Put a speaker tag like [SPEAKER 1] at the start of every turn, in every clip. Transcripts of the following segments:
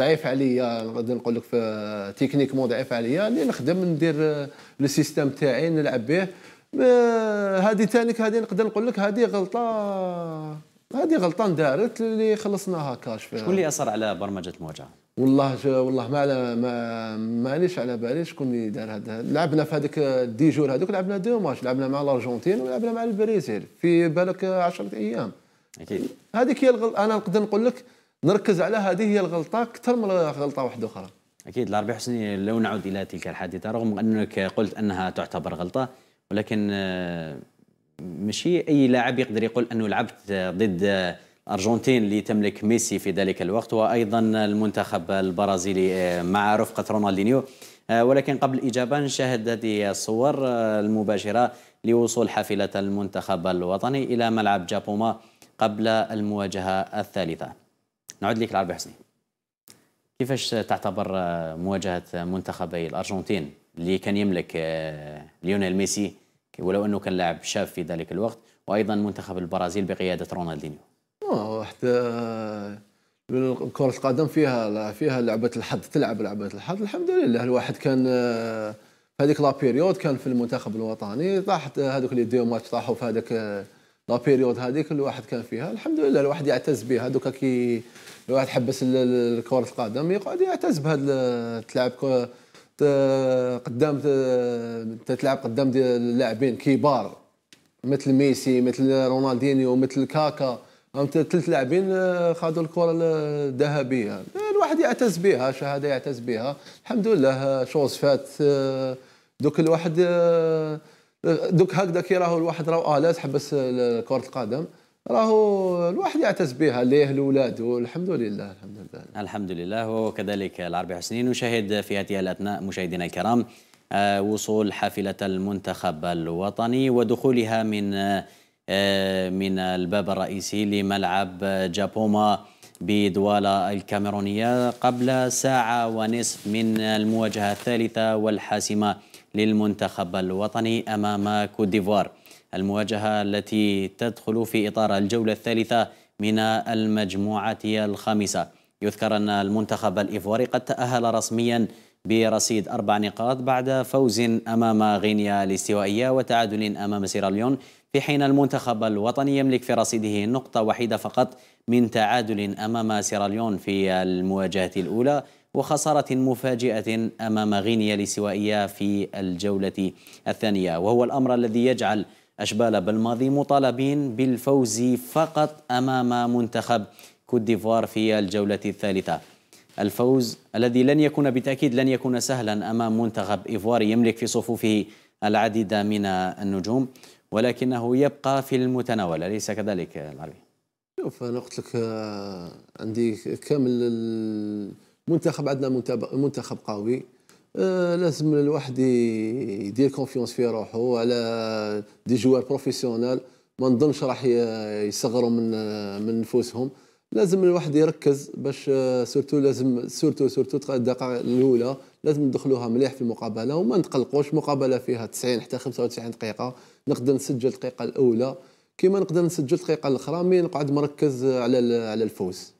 [SPEAKER 1] ضعيف عليا غادي نقول لك تكنيكمون ضعيف عليا اللي نخدم ندير آه، لو سيستيم تاعي نلعب به هذه آه، تانيك هذه نقدر نقول لك هذه غلطه هذه غلطه دارت اللي خلصناها كاشف شكون
[SPEAKER 2] اللي اثر على برمجه المواجهه
[SPEAKER 1] والله والله ما على ما مانيش على بالي شكون اللي دار هذا لعبنا في هذاك دي جور هذوك لعبنا دو ماتش لعبنا مع الارجنتين ولعبنا مع البرازيل في بالك 10 آه، ايام اكيد هذيك هي الغلطه انا نقدر نقول لك نركز على هذه هي الغلطه اكثر من غلطه واحده اخرى
[SPEAKER 2] اكيد العربي حسني لو نعود الى تلك الحادثه رغم انك قلت انها تعتبر غلطه ولكن آه، ماشي اي لاعب يقدر يقول انه لعبت ضد الارجنتين اللي تملك ميسي في ذلك الوقت وايضا المنتخب البرازيلي آه، مع رفقه رونالدينيو آه، ولكن قبل الاجابه نشاهد هذه الصور المباشره لوصول حافله المنتخب الوطني الى ملعب جابوما قبل المواجهه الثالثه نعود لك العربي حسني كيفاش تعتبر مواجهه منتخبي الارجنتين اللي كان يملك آه، ليونيل ميسي ولو انه كان لاعب شاب في ذلك الوقت وايضا منتخب البرازيل بقياده رونالدينيو
[SPEAKER 1] حتى آه، كرة القدم فيها فيها لعبة الحظ تلعب لعبة الحظ الحمد لله الواحد كان آه، في هذيك لابيريود كان في المنتخب الوطني طاحت هذوك لي ديو ماتش طاحوا في هذاك لا بيريود هذيك الواحد كان فيها الحمد لله الواحد يعتز بها دوكا كي الواحد حبس كرة القدم يقعد يعتز بهذا تلعب قدام تلعب قدام اللاعبين كبار مثل ميسي مثل رونالدينيو مثل كاكا ثلاث لاعبين آه، خذوا الكره الذهبيه الواحد يعتز بها شهاده يعتز بها الحمد لله آه، شوز فات آه، دوك الواحد دوك هكذا كي راهو الواحد راهو اه لا تحبس كره القدم راهو الواحد يعتز بها ليه الاولاد والحمد لله الحمد
[SPEAKER 2] لله الحمد لله وكذلك العربي حسنين نشاهد في هذه الاثناء مشاهدينا الكرام آه، وصول حافله المنتخب الوطني ودخولها من آه، من الباب الرئيسي لملعب جابوما بدوالا الكاميرونية قبل ساعة ونصف من المواجهة الثالثة والحاسمة للمنتخب الوطني أمام كوت ديفوار المواجهة التي تدخل في إطار الجولة الثالثة من المجموعة الخامسة يذكر أن المنتخب الإيفواري قد تأهل رسميا برصيد أربع نقاط بعد فوز أمام غينيا الاستوائية وتعادل أمام سيراليون في حين المنتخب الوطني يملك في رصيده نقطة وحيدة فقط من تعادل أمام سيراليون في المواجهة الأولى وخسارة مفاجئة أمام غينيا الاستوائية في الجولة الثانية وهو الأمر الذي يجعل أشبال بالماضي مطالبين بالفوز فقط أمام منتخب كوت ديفوار في الجولة الثالثة الفوز الذي لن يكون بالتأكيد لن يكون سهلا أمام منتخب إيفواري يملك في صفوفه العديد من النجوم ولكنه يبقى في المتناول أليس كذلك العربي؟
[SPEAKER 1] شوف أنا قلت لك آه، عندي كامل المنتخب عندنا منتخب قوي آه، لازم الواحد يدير كونفيونس في روحه على دي جوار بروفيسيونيل ما نظنش راح يصغروا من من نفوسهم لازم الواحد يركز باش سورتو آه، لازم سورتو سورتو الدقائق الاولى لازم ندخلوها مليح في المقابله وما نتقلقوش مقابله فيها 90 حتى 95 دقيقه نقدر نسجل الدقيقه الاولى كيما نقدر نسجل الدقيقه الاخرى مي نقعد مركز على على الفوز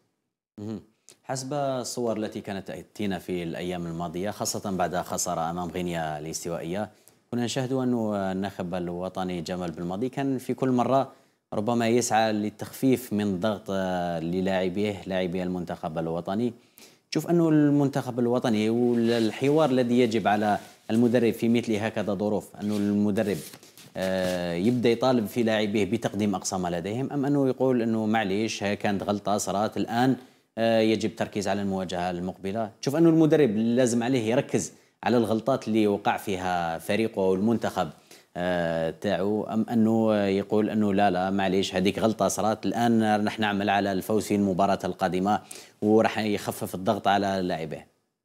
[SPEAKER 2] حسب الصور التي كانت تأتينا في الأيام الماضية خاصة بعد خسارة أمام غينيا الاستوائية كنا نشاهد أن الناخب الوطني جمال بالماضي كان في كل مرة ربما يسعى للتخفيف من ضغط آه، للاعبيه لاعبي المنتخب الوطني تشوف أنه المنتخب الوطني والحوار الذي يجب على المدرب في مثل هكذا ظروف أنه المدرب آه، يبدا يطالب في لاعبيه بتقديم اقصى ما لديهم ام انه يقول انه معليش هي كانت غلطه صارت الان آه، يجب التركيز على المواجهه المقبله تشوف انه المدرب لازم عليه يركز على الغلطات اللي وقع فيها فريقه والمنتخب آه، تاعو ام انه يقول انه لا لا معليش هذيك غلطه صارت الان راح نعمل على الفوز في المباراه القادمه وراح يخفف الضغط على اللاعبين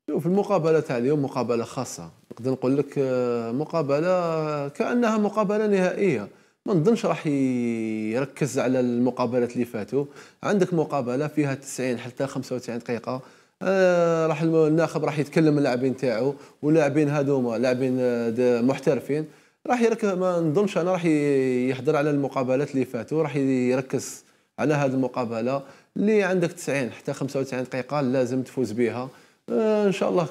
[SPEAKER 1] شوف المقابله تاع اليوم مقابله خاصه نقدر نقول لك آه، مقابله كانها مقابله نهائيه ما نظنش راح يركز على المقابلات اللي فاتوا عندك مقابله فيها 90 حتى 95 دقيقه آه راح الناخب راح يتكلم اللاعبين تاعو واللاعبين هذوما لاعبين آه، محترفين راح يركز ما نظنش انا راح يحضر على المقابلات اللي فاتوا راح يركز على هذه المقابله اللي عندك 90 حتى 95 دقيقه لازم تفوز بها آه، ان شاء الله